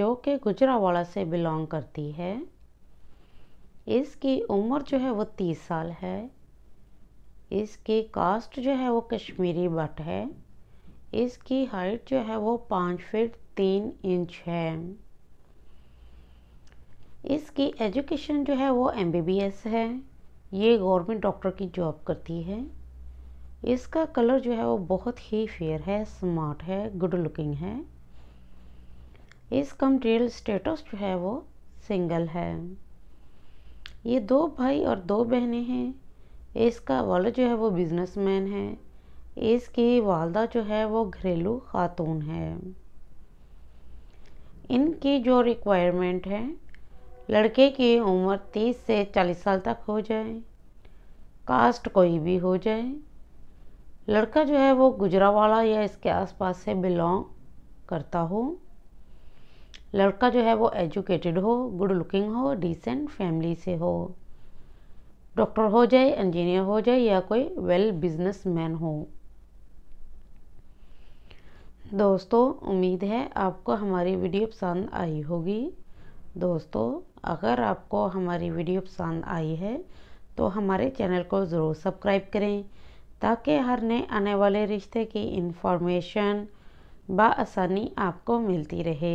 जो कि गुजरावाला से बिलोंग करती है इसकी उम्र जो है वो तीस साल है इसकी कास्ट जो है वो कश्मीरी बट है इसकी हाइट जो है वो पाँच फीट तीन इंच है इसकी एजुकेशन जो है वो एमबीबीएस है ये गवर्नमेंट डॉक्टर की जॉब करती है इसका कलर जो है वो बहुत ही फेयर है स्मार्ट है गुड लुकिंग है इस कंट्रील स्टेटस जो है वो सिंगल है ये दो भाई और दो बहनें हैं इसका वाला जो है वो बिजनेसमैन है इसकी वालदा जो है वो घरेलू खातून है इनकी जो रिक्वायरमेंट है लड़के की उम्र 30 से 40 साल तक हो जाए कास्ट कोई भी हो जाए लड़का जो है वो गुजरावाला या इसके आसपास से बिलोंग करता हो लड़का जो है वो एजुकेटेड हो गुड लुकिंग हो डिसेंट फैमिली से हो डॉक्टर हो जाए इंजीनियर हो जाए या कोई वेल बिजनेसमैन हो दोस्तों उम्मीद है आपको हमारी वीडियो पसंद आई होगी दोस्तों अगर आपको हमारी वीडियो पसंद आई है तो हमारे चैनल को ज़रूर सब्सक्राइब करें ताकि हर नए आने वाले रिश्ते की इन्फॉर्मेशन आसानी आपको मिलती रहे